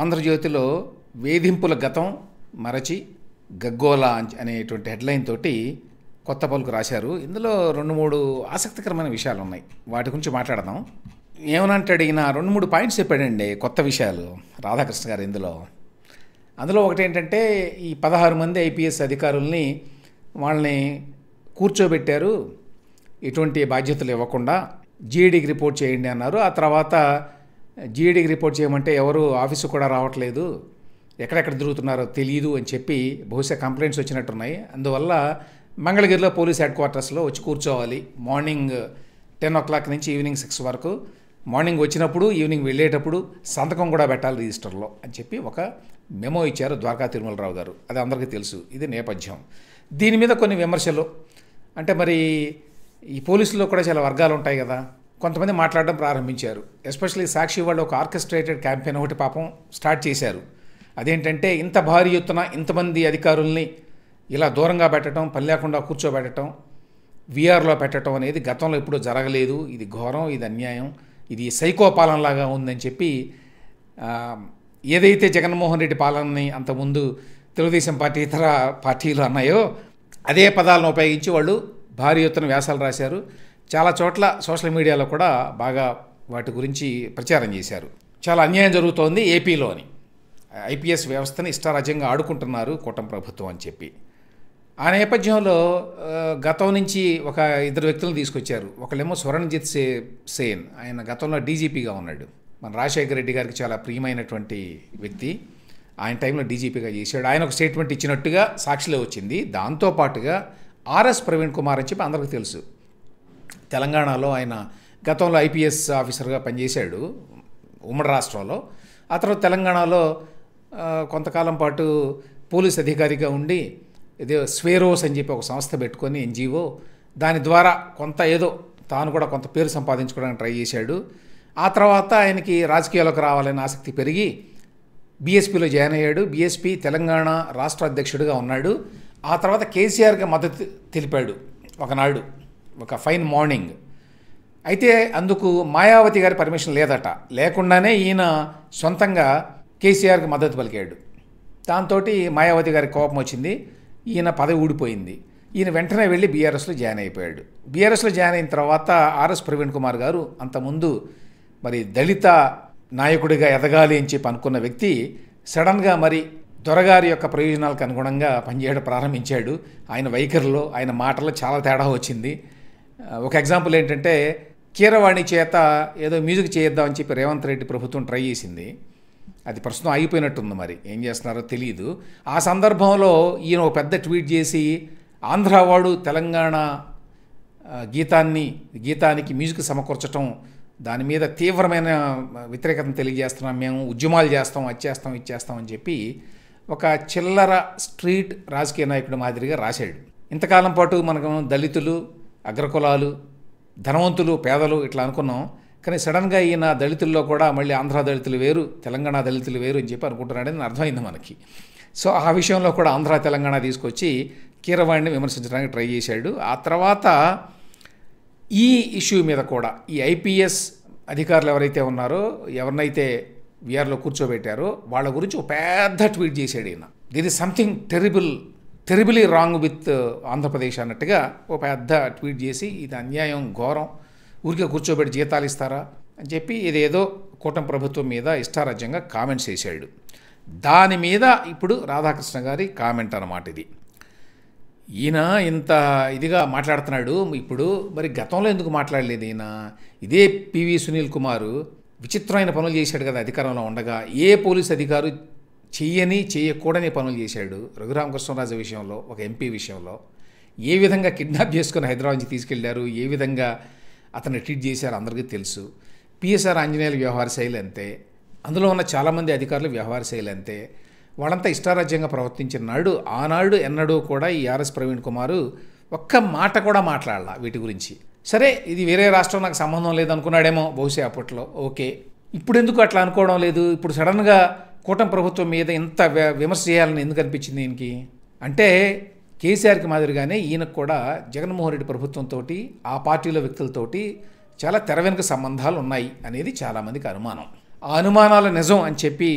ఆంధ్రజ్యోతిలో వేధింపుల గతం మరచి గగ్గోల అనేటువంటి హెడ్లైన్ తోటి కొత్త పలుకు రాశారు ఇందులో రెండు మూడు ఆసక్తికరమైన విషయాలు ఉన్నాయి వాటి గురించి మాట్లాడదాం ఏమనంటే అడిగిన రెండు మూడు పాయింట్స్ చెప్పాడండి కొత్త విషయాలు రాధాకృష్ణ గారు ఇందులో అందులో ఒకటి ఏంటంటే ఈ పదహారు మంది ఐపీఎస్ అధికారుల్ని వాళ్ళని కూర్చోబెట్టారు ఎటువంటి బాధ్యతలు ఇవ్వకుండా జీఈడీకి రిపోర్ట్ చేయండి అన్నారు ఆ తర్వాత జీఈడీకి రిపోర్ట్ చేయమంటే ఎవరు ఆఫీసు కూడా రావట్లేదు ఎక్కడెక్కడ తిరుగుతున్నారో తెలియదు అని చెప్పి బహుశా కంప్లైంట్స్ వచ్చినట్టున్నాయి అందువల్ల మంగళగిరిలో పోలీస్ హెడ్ క్వార్టర్స్లో వచ్చి కూర్చోవాలి మార్నింగ్ టెన్ ఓ క్లాక్ నుంచి ఈవినింగ్ సిక్స్ వరకు మార్నింగ్ వచ్చినప్పుడు ఈవినింగ్ వెళ్ళేటప్పుడు సంతకం కూడా పెట్టాలి రిజిస్టర్లో అని చెప్పి ఒక మెమో ఇచ్చారు ద్వారకా తిరుమలరావు గారు అది అందరికీ తెలుసు ఇది నేపథ్యం దీని మీద కొన్ని విమర్శలు అంటే మరి ఈ పోలీసులో కూడా చాలా వర్గాలు ఉంటాయి కదా కొంతమంది మాట్లాడడం ప్రారంభించారు ఎస్పెషల్లీ సాక్షి వాళ్ళు ఒక ఆర్కెస్ట్రేటెడ్ క్యాంపెయిన్ ఒకటి పాపం స్టార్ట్ చేశారు అదేంటంటే ఇంత భారీ ఎత్తున ఇంతమంది అధికారుల్ని ఇలా దూరంగా పెట్టడం పని లేకుండా కూర్చోబెట్టడం విఆర్లో పెట్టడం అనేది గతంలో ఎప్పుడూ జరగలేదు ఇది ఘోరం ఇది అన్యాయం ఇది సైకో పాలనలాగా ఉందని చెప్పి ఏదైతే జగన్మోహన్ రెడ్డి పాలనని అంతకుముందు తెలుగుదేశం పార్టీ ఇతర పార్టీలు అన్నాయో అదే పదాలను ఉపయోగించి వాళ్ళు భారీ ఎత్తున వ్యాసాలు రాశారు చాలా చోట్ల సోషల్ మీడియాలో కూడా బాగా వాటి గురించి ప్రచారం చేశారు చాలా అన్యాయం జరుగుతోంది ఏపీలో అని ఐపీఎస్ వ్యవస్థని ఇష్టారాజ్యంగా ఆడుకుంటున్నారు కూటమి ప్రభుత్వం అని చెప్పి ఆ నేపథ్యంలో గతం నుంచి ఒక ఇద్దరు వ్యక్తులను తీసుకొచ్చారు ఒకళ్ళేమో స్వర్ణజిత్ సే సేన్ ఆయన గతంలో డీజీపీగా ఉన్నాడు మన రాజశేఖర రెడ్డి గారికి చాలా ప్రియమైనటువంటి వ్యక్తి ఆయన టైంలో డీజీపీగా చేశాడు ఆయన ఒక స్టేట్మెంట్ ఇచ్చినట్టుగా సాక్షిలో వచ్చింది దాంతోపాటుగా ఆర్ఎస్ ప్రవీణ్ కుమార్ అని చెప్పి అందరికీ తెలుసు తెలంగాణలో ఆయన గతంలో ఐపీఎస్ ఆఫీసర్గా పనిచేశాడు ఉమ్మడి రాష్ట్రంలో ఆ తర్వాత తెలంగాణలో కొంతకాలం పాటు పోలీస్ అధికారిగా ఉండి ఇదే స్వేరోస్ అని చెప్పి ఒక సంస్థ పెట్టుకొని ఎన్జిఓ దాని ద్వారా కొంత ఏదో తాను కూడా కొంత పేరు సంపాదించుకోవడానికి ట్రై చేశాడు ఆ తర్వాత ఆయనకి రాజకీయాల్లోకి రావాలనే ఆసక్తి పెరిగి బీఎస్పీలో జాయిన్ అయ్యాడు బీఎస్పీ తెలంగాణ రాష్ట్ర అధ్యక్షుడిగా ఉన్నాడు ఆ తర్వాత కేసీఆర్కి మద్దతు తెలిపాడు ఒకనాడు ఒక ఫైన్ మార్నింగ్ అయితే అందుకు మాయావతి గారి పర్మిషన్ లేదట లేకుండానే ఈయన సొంతంగా కేసీఆర్కి మద్దతు పలికాడు దాంతో మాయావతి గారికి కోపం వచ్చింది ఈయన పదవి ఊడిపోయింది ఈయన వెంటనే వెళ్ళి బీఆర్ఎస్లో జాయిన్ అయిపోయాడు బీఆర్ఎస్లో జాయిన్ అయిన తర్వాత ఆర్ఎస్ ప్రవీణ్ కుమార్ గారు అంతకుముందు మరి దళిత నాయకుడిగా ఎదగాలి అని చెప్పి అనుకున్న వ్యక్తి సడన్గా మరి దొరగారి యొక్క ప్రయోజనాలకు అనుగుణంగా పనిచేయడం ప్రారంభించాడు ఆయన వైఖరిలో ఆయన మాటల్లో చాలా తేడా వచ్చింది ఒక ఎగ్జాంపుల్ ఏంటంటే కీరవాణి చేత ఏదో మ్యూజిక్ చేయిద్దామని చెప్పి రేవంత్ రెడ్డి ప్రభుత్వం ట్రై చేసింది అది ప్రస్తుతం అయిపోయినట్టుంది మరి ఏం చేస్తున్నారో తెలియదు ఆ సందర్భంలో ఈయన ఒక పెద్ద ట్వీట్ చేసి ఆంధ్రవాడు తెలంగాణ గీతాన్ని గీతానికి మ్యూజిక్ సమకూర్చడం దాని మీద తీవ్రమైన వ్యతిరేకతను తెలియజేస్తున్నాం మేము ఉద్యమాలు చేస్తాం వచ్చేస్తాం ఇచ్చేస్తాం అని చెప్పి ఒక చిల్లర స్ట్రీట్ రాజకీయ నాయకుడు మాదిరిగా రాశాడు ఇంతకాలం పాటు మనకు దళితులు అగ్రకులాలు ధనవంతులు పేదలు ఇట్లా అనుకున్నాం కానీ సడన్గా ఈయన దళితుల్లో కూడా మళ్ళీ ఆంధ్ర దళితులు వేరు తెలంగాణ దళితులు వేరు అని చెప్పి అనుకుంటున్నాడని అర్థమైంది మనకి సో ఆ విషయంలో కూడా ఆంధ్ర తెలంగాణ తీసుకొచ్చి కీరవాణిని విమర్శించడానికి ట్రై చేశాడు ఆ తర్వాత ఈ ఇష్యూ మీద కూడా ఈ ఐపీఎస్ అధికారులు ఎవరైతే ఉన్నారో ఎవరినైతే విఆర్లో కూర్చోబెట్టారో వాళ్ళ గురించి ఒక పెద్ద ట్వీట్ చేశాడు ఈయన there is something terrible terribly wrong with Andhra Pradesh అన్నట్టుగా ఒక పెద్ద ట్వీట్ చేసి ఇది అన్యాయం ఘోరం ఊరికే కూర్చోబెట్టి జీతాలు ఇస్తారా అని చెప్పి ఇదేదో కూటమి ప్రభుత్వం మీద ఇష్టారాజ్యంగా కామెంట్స్ చేశాడు దాని మీద ఇప్పుడు రాధాకృష్ణ గారి కామెంట్ అనమాట ఇది ఈయన ఇంత ఇదిగా మాట్లాడుతున్నాడు ఇప్పుడు మరి గతంలో ఎందుకు మాట్లాడలేదు ఈయన ఇదే పివి సునీల్ కుమారు విచిత్రమైన పనులు చేశాడు కదా అధికారంలో ఉండగా ఏ పోలీస్ అధికారు చెయ్యని చేయకూడని పనులు చేశాడు రఘురామకృష్ణరాజు విషయంలో ఒక ఎంపీ విషయంలో ఏ విధంగా కిడ్నాప్ చేసుకుని హైదరాబాద్ నుంచి తీసుకెళ్లారు ఏ విధంగా అతను ట్రీట్ చేశారు అందరికీ తెలుసు పిఎస్ఆర్ ఆంజనేయుల వ్యవహార శైలి అంతే అందులో ఉన్న చాలామంది అధికారులు వ్యవహార శైలి అంతే వాళ్ళంతా ఇష్టారాజ్యంగా ప్రవర్తించిన నాడు ఆనాడు ఎన్నడూ కూడా ఈ ఆర్ఎస్ ప్రవీణ్ కుమారు ఒక్క మాట కూడా మాట్లాడాల వీటి గురించి సరే ఇది వేరే రాష్ట్రం నాకు సంబంధం లేదనుకున్నాడేమో బహుశా అప్పట్లో ఓకే ఇప్పుడు ఎందుకు అట్లా అనుకోవడం లేదు ఇప్పుడు సడన్గా కూటం ప్రభుత్వం మీద ఇంత విమర్శ చేయాలని ఎందుకు అనిపించింది ఈయనకి అంటే కేసీఆర్కి మాదిరిగానే ఈయనకు కూడా జగన్మోహన్ రెడ్డి ప్రభుత్వంతో ఆ పార్టీలో వ్యక్తులతోటి చాలా తెర వెనుక సంబంధాలు ఉన్నాయి అనేది చాలామందికి అనుమానం ఆ అనుమానాల నిజం అని చెప్పి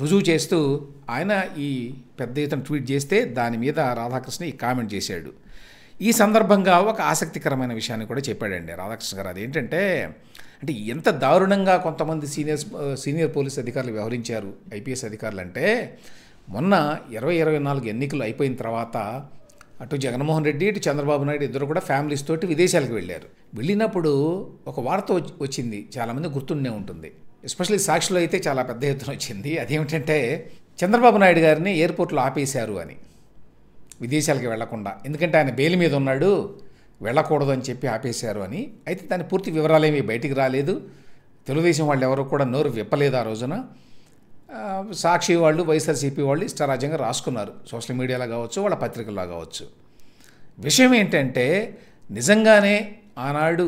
రుజువు చేస్తూ ఆయన ఈ పెద్ద ఎత్తున ట్వీట్ చేస్తే దాని మీద రాధాకృష్ణ ఈ కామెంట్ చేశాడు ఈ సందర్భంగా ఒక ఆసక్తికరమైన విషయాన్ని కూడా చెప్పాడండి రాధాకృష్ణ గారు అదేంటంటే అంటే ఎంత దారుణంగా కొంతమంది సీనియర్ సీనియర్ పోలీస్ అధికారులు వ్యవహరించారు ఐపీఎస్ అధికారులు అంటే మొన్న ఇరవై ఇరవై నాలుగు ఎన్నికలు అయిపోయిన తర్వాత అటు జగన్మోహన్ రెడ్డి ఇటు చంద్రబాబు నాయుడు ఇద్దరు కూడా ఫ్యామిలీస్ తోటి విదేశాలకు వెళ్ళారు వెళ్ళినప్పుడు ఒక వార్త వచ్చింది చాలామంది గుర్తుండే ఉంటుంది ఎస్పెషల్లీ సాక్షిలో అయితే చాలా పెద్ద ఎత్తున వచ్చింది అదేమిటంటే చంద్రబాబు నాయుడు గారిని ఎయిర్పోర్ట్లో ఆపేశారు అని విదేశాలకు వెళ్లకుండా ఎందుకంటే ఆయన బెయిల్ మీద ఉన్నాడు వెళ్ళకూడదు అని చెప్పి ఆపేశారు అని అయితే దాని పూర్తి వివరాలు ఏమీ బయటికి రాలేదు తెలుగుదేశం వాళ్ళు ఎవరు కూడా నోరు విప్పలేదు ఆ రోజున సాక్షి వాళ్ళు వైఎస్ఆర్సీపీ వాళ్ళు ఇష్టరాజ్యంగా రాసుకున్నారు సోషల్ మీడియాలో కావచ్చు వాళ్ళ పత్రికల్లో కావచ్చు విషయం ఏంటంటే నిజంగానే ఆనాడు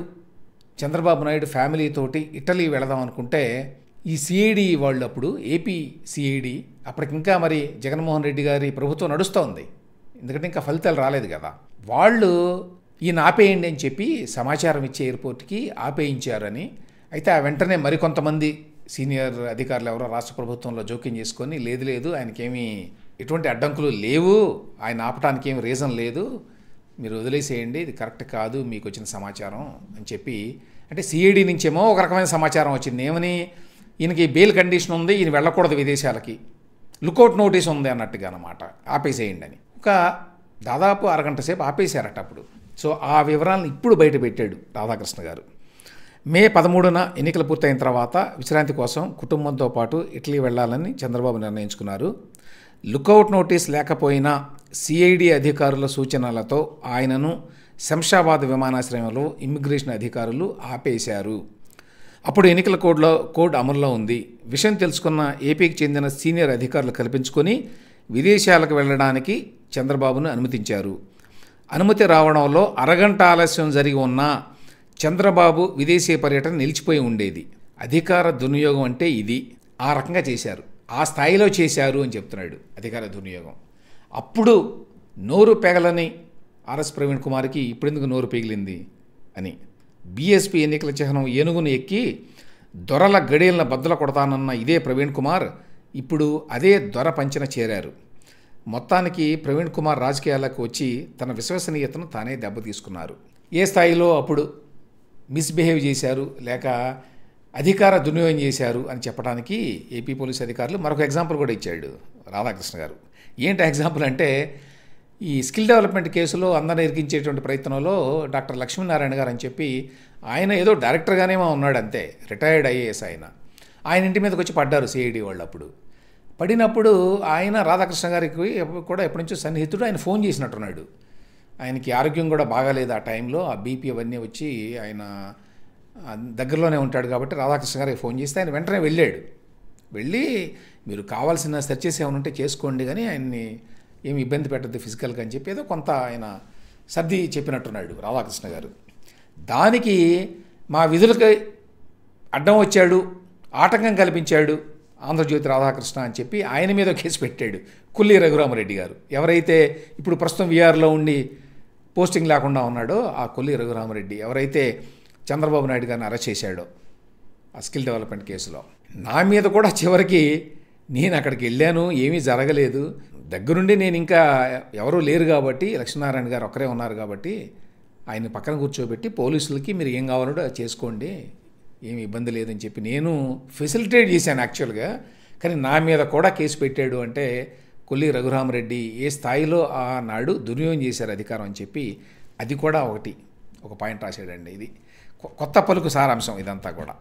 చంద్రబాబు నాయుడు ఫ్యామిలీతోటి ఇటలీ వెళదాం అనుకుంటే ఈ సిఐడి వాళ్ళు అప్పుడు ఏపీ సిఐడి అప్పటికింకా మరి జగన్మోహన్ రెడ్డి గారి ప్రభుత్వం నడుస్తోంది ఎందుకంటే ఇంకా ఫలితాలు రాలేదు కదా వాళ్ళు ఈయన ఆపేయండి అని చెప్పి సమాచారం ఇచ్చే ఎయిర్పోర్ట్కి ఆపేయించారని అయితే ఆ వెంటనే మరికొంతమంది సీనియర్ అధికారులు ఎవరో రాష్ట్ర ప్రభుత్వంలో జోక్యం చేసుకొని లేదు లేదు ఆయనకేమీ ఎటువంటి అడ్డంకులు లేవు ఆయన ఆపటానికి ఏమి రీజన్ లేదు మీరు వదిలేసేయండి ఇది కరెక్ట్ కాదు మీకు వచ్చిన సమాచారం అని చెప్పి అంటే సిఐడి నుంచేమో ఒక రకమైన సమాచారం వచ్చింది ఏమని ఈయనకి బెయిల్ కండిషన్ ఉంది ఈయన వెళ్ళకూడదు విదేశాలకి లుకౌట్ నోటీస్ ఉంది అన్నట్టుగా అనమాట ఆపేసేయండి అని ఒక దాదాపు అరగంట సేపు ఆపేసారట అప్పుడు సో ఆ వివరాలను ఇప్పుడు బయట పెట్టాడు రాధాకృష్ణ గారు మే పదమూడున ఎన్నికలు పూర్తయిన తర్వాత విశ్రాంతి కోసం కుటుంబంతో పాటు ఇటలీ వెళ్లాలని చంద్రబాబు నిర్ణయించుకున్నారు లుకౌట్ నోటీస్ లేకపోయినా సిఐడి అధికారుల సూచనలతో ఆయనను శంషాబాద్ విమానాశ్రయంలో ఇమ్మిగ్రేషన్ అధికారులు ఆపేశారు అప్పుడు ఎన్నికల కోడ్లో కోడ్ అమల్లో ఉంది విషయం తెలుసుకున్న ఏపీకి చెందిన సీనియర్ అధికారులు కల్పించుకొని విదేశాలకు వెళ్ళడానికి చంద్రబాబును అనుమతించారు అనుమతి రావడంలో అరగంట ఆలస్యం జరిగి ఉన్న చంద్రబాబు విదేశీ పర్యటన నిలిచిపోయి ఉండేది అధికార దుర్నియోగం అంటే ఇది ఆ రకంగా చేశారు ఆ స్థాయిలో చేశారు అని చెప్తున్నాడు అధికార దుర్నియోగం అప్పుడు నోరు పెగలని ఆర్ఎస్ ప్రవీణ్ కుమార్కి ఇప్పుడెందుకు నోరు పెగిలింది అని బీఎస్పీ ఎన్నికల చిహ్నం ఏనుగును ఎక్కి దొరల గడియలను బద్దల కొడతానన్న ఇదే ప్రవీణ్ కుమార్ ఇప్పుడు అదే దొర పంచన చేరారు మొత్తానికి ప్రవీణ్ కుమార్ రాజకీయాలకు వచ్చి తన విశ్వసనీయతను తానే దెబ్బతీసుకున్నారు ఏ స్థాయిలో అప్పుడు మిస్బిహేవ్ చేశారు లేక అధికార దుర్వినియోగం చేశారు అని చెప్పడానికి ఏపీ పోలీస్ అధికారులు మరొక ఎగ్జాంపుల్ కూడా ఇచ్చాడు రాధాకృష్ణ గారు ఏంటి ఎగ్జాంపుల్ అంటే ఈ స్కిల్ డెవలప్మెంట్ కేసులో అందరిని ఎరికించేటువంటి ప్రయత్నంలో డాక్టర్ లక్ష్మీనారాయణ గారు అని చెప్పి ఆయన ఏదో డైరెక్టర్గానేమో ఉన్నాడు అంతే రిటైర్డ్ ఐఏఎస్ ఆయన ఆయన ఇంటి మీదకి వచ్చి పడ్డారు సిఐడి వాళ్ళు అప్పుడు పడినప్పుడు ఆయన రాధాకృష్ణ గారికి కూడా ఎప్పటి నుంచో సన్నిహితుడు ఆయన ఫోన్ చేసినట్టున్నాడు ఆయనకి ఆరోగ్యం కూడా బాగాలేదు ఆ టైంలో ఆ బీపీ అవన్నీ వచ్చి ఆయన దగ్గరలోనే ఉంటాడు కాబట్టి రాధాకృష్ణ గారికి ఫోన్ చేస్తే ఆయన వెంటనే వెళ్ళాడు వెళ్ళి మీరు కావాల్సిన సెర్చెస్ ఏమైనా ఉంటే చేసుకోండి కానీ ఆయన్ని ఏమి ఇబ్బంది పెట్టద్దు ఫిజికల్గా అని చెప్పి ఏదో కొంత ఆయన సర్ది చెప్పినట్టున్నాడు రాధాకృష్ణ గారు దానికి మా విధులకి అడ్డం వచ్చాడు ఆటంకం కల్పించాడు ఆంధ్రజ్యోతి రాధాకృష్ణ అని చెప్పి ఆయన మీద కేసు పెట్టాడు కుల్లి రఘురామరెడ్డి గారు ఎవరైతే ఇప్పుడు ప్రస్తుతం విఆర్లో ఉండి పోస్టింగ్ లేకుండా ఉన్నాడో ఆ కొల్లి రఘురామరెడ్డి ఎవరైతే చంద్రబాబు నాయుడు గారిని అరెస్ట్ చేశాడో ఆ స్కిల్ డెవలప్మెంట్ కేసులో నా మీద కూడా చివరికి నేను అక్కడికి వెళ్ళాను ఏమీ జరగలేదు దగ్గరుండి నేను ఇంకా ఎవరూ లేరు కాబట్టి లక్ష్మీనారాయణ గారు ఒక్కరే ఉన్నారు కాబట్టి ఆయన పక్కన కూర్చోబెట్టి పోలీసులకి మీరు ఏం కావాలో చేసుకోండి ఏమి ఇబ్బంది లేదని చెప్పి నేను ఫెసిలిటేట్ చేశాను యాక్చువల్గా కానీ నా మీద కూడా కేసు పెట్టాడు అంటే కొల్లి రఘురామరెడ్డి ఏ స్థాయిలో ఆనాడు దుర్యోగం చేశారు అధికారం అని చెప్పి అది కూడా ఒకటి ఒక పాయింట్ రాశాడండి ఇది కొత్త పలుకు సారాంశం ఇదంతా కూడా